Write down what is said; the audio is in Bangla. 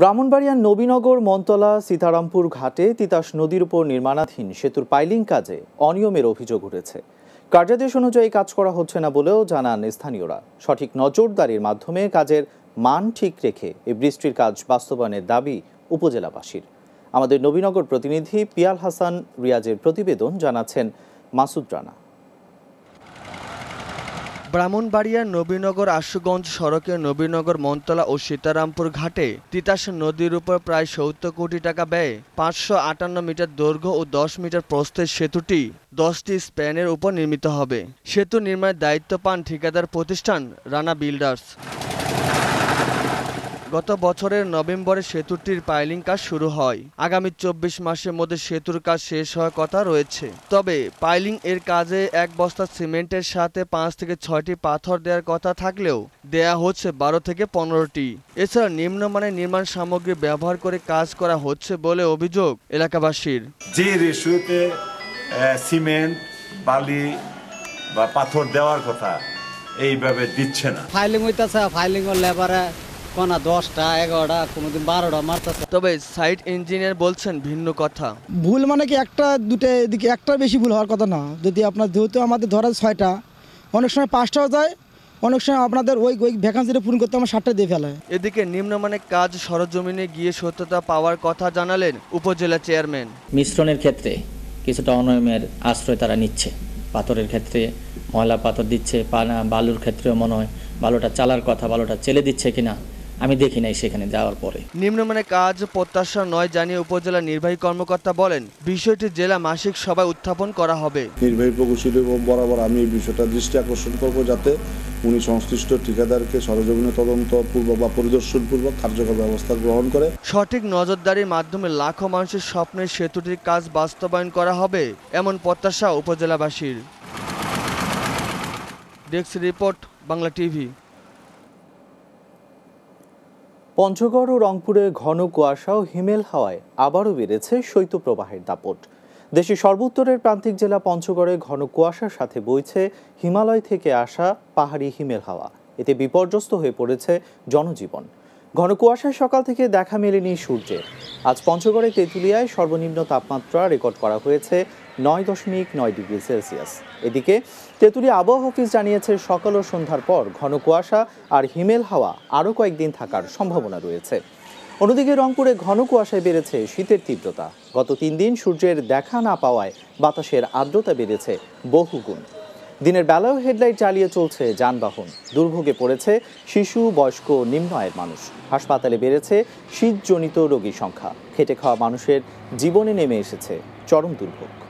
ব্রাহ্মণবাড়িয়ার নবীনগর মন্তলা সীতারামপুর ঘাটে তিতাস নদীর উপর নির্মাণাধীন সেতুর পাইলিং কাজে অনিয়মের অভিযোগ উঠেছে কার্যাদেশ অনুযায়ী কাজ করা হচ্ছে না বলেও জানান স্থানীয়রা সঠিক নজরদারির মাধ্যমে কাজের মান ঠিক রেখে এই বৃষ্টির কাজ বাস্তবায়নের দাবি উপজেলাবাসীর আমাদের নবীনগর প্রতিনিধি পিয়াল হাসান রিয়াজের প্রতিবেদন জানাচ্ছেন মাসুদ রানা ব্রাহ্মণবাড়িয়ার নবীনগর আশুগঞ্জ সড়কের নবীনগর মন্তলা ও সীতারামপুর ঘাটে তিতাস নদীর উপর প্রায় সত্তর কোটি টাকা ব্যয়ে পাঁচশো আটান্ন মিটার দৈর্ঘ্য ও দশ মিটার প্রস্থের সেতুটি দশটি স্প্যানের উপর নির্মিত হবে সেতু নির্মাণের দায়িত্ব পান ঠিকাদার প্রতিষ্ঠান রানা বিল্ডার্স গত বছরের নভেম্বরে সেতুটির পাইলিং কাজ শুরু হয় আগামী চব্বিশ মাসের মধ্যে সেতুর কাজ শেষ হওয়ার কথা রয়েছে তবে পাইলিং এর কাজে এক বস্তা সিমেন্টের সাথে পাঁচ থেকে ছয়টি পাথর দেওয়ার কথা থাকলেও দেয়া হচ্ছে বারো থেকে পনেরোটি এছাড়া নিম্নমানের নির্মাণ সামগ্রী ব্যবহার করে কাজ করা হচ্ছে বলে অভিযোগ এলাকাবাসীর যে রেশুতে সিমেন্ট বালি বা পাথর দেওয়ার কথা এইভাবে দিচ্ছে না ফাইলিং হইতেছে ফাইলিং ও লেবারে কোনা দশটা এগারোটা কোনোদিন বারোটা মারতেছে তবে সাইট ইঞ্জিনিয়ার বলছেন ভিন্ন কথা ভুল মানে কি একটা দুটো এদিকে একটা বেশি ভুল হওয়ার কথা না যদি আপনার যেহেতু আমাদের ধরা ছয়টা অনেক সময় পাঁচটাও যায় অনেক সময় আপনাদের ওই ওই ভ্যাকান্সিটা পূরণ করতে আমার সাতটা দিয়ে ফেলায় এদিকে নিম্নমানের কাজ সরজমিনে গিয়ে সত্যতা পাওয়ার কথা জানালেন উপজেলা চেয়ারম্যান মিশ্রণের ক্ষেত্রে কিছুটা অনয়মের আশ্রয় তারা নিচ্ছে পাথরের ক্ষেত্রে ময়লা পাথর দিচ্ছে পানা বালুর ক্ষেত্রেও মনে হয় বালুটা চালার কথা বালুটা চেলে দিচ্ছে কিনা আমি দেখি নাই সেখানে যাওয়ার পরে নিম্নমানের কাজ প্রত্যাশা নয় জানিয়ে উপজেলা নির্বাহী কর্মকর্তা বলেন বিষয়টি জেলা মাসিক সভায় উত্থাপন করা হবে নির্বাহী প্রকৌশলী বরাবর আমি এই বিষয়টা দৃষ্টি আকর্ষণ করব যাতে উনি সংশ্লিষ্ট ঠিকাদারকে সরজমিনে তদন্ত পূর্ব বা পরিদর্শনপূর্বক কার্যকর ব্যবস্থা গ্রহণ করে সঠিক নজরদারির মাধ্যমে লাখো মানুষের স্বপ্নের সেতুটির কাজ বাস্তবায়ন করা হবে এমন প্রত্যাশা উপজেলাবাসীর desk report Bangla TV Panchagarh ও রংপুরে ঘন কুয়াশা ও হিমেল হাওয়ায় আবারও বেড়েছে শৈত্যপ্রবাহের দাপট দেশের সর্বোত্তরের প্রান্তিক জেলা পঞ্চগড়ে ঘন কুয়াশার সাথে বইছে হিমালয় থেকে আসা পাহাড়ি হিমেল হাওয়া এতে বিপর্যস্ত হয়ে পড়েছে জনজীবন ঘন কুয়াশায় সকাল থেকে দেখা মেলেনি সূর্যের আজ পঞ্চগড়ে তেঁতুলিয়ায় সর্বনিম্ন তাপমাত্রা রেকর্ড করা হয়েছে নয় দশমিক নয় ডিগ্রি সেলসিয়াস এদিকে তেঁতুলিয়া আবহাওয়া অফিস জানিয়েছে সকাল ও সন্ধ্যার পর ঘন কুয়াশা আর হিমেল হাওয়া আরও কয়েকদিন থাকার সম্ভাবনা রয়েছে অন্যদিকে রংপুরে ঘন কুয়াশায় বেড়েছে শীতের তীব্রতা গত তিন দিন সূর্যের দেখা না পাওয়ায় বাতাসের আর্দ্রতা বেড়েছে বহুগুণ দিনের বেলাও হেডলাইট চালিয়ে চলছে যানবাহন দুর্ভোগে পড়েছে শিশু বয়স্ক নিম্ন আয়ের মানুষ হাসপাতালে বেড়েছে শীতজনিত রোগীর সংখ্যা খেটে খাওয়া মানুষের জীবনে নেমে এসেছে চরম দুর্ভোগ